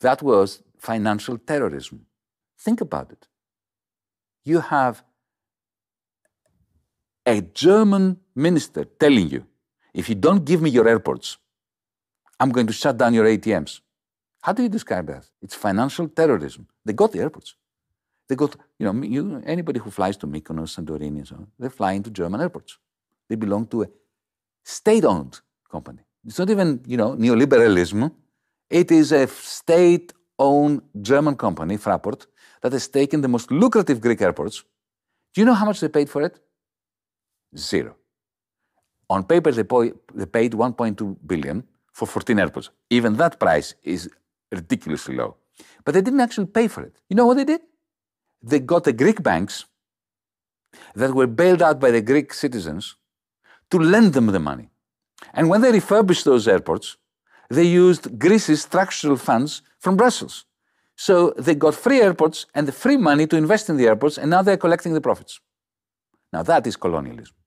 That was financial terrorism. Think about it. You have a German minister telling you, if you don't give me your airports, I'm going to shut down your ATMs. How do you describe that? It's financial terrorism. They got the airports. They got, you know, you, anybody who flies to Mykonos, Santorini, and so on, they fly into German airports. They belong to a state owned company. It's not even, you know, neoliberalism. It is a state owned German company, Fraport, that has taken the most lucrative Greek airports. Do you know how much they paid for it? Zero. On paper, they, they paid 1.2 billion for 14 airports. Even that price is ridiculously low. But they didn't actually pay for it. You know what they did? They got the Greek banks that were bailed out by the Greek citizens to lend them the money. And when they refurbished those airports, they used Greece's structural funds from Brussels. So they got free airports and the free money to invest in the airports, and now they're collecting the profits. Now that is colonialism.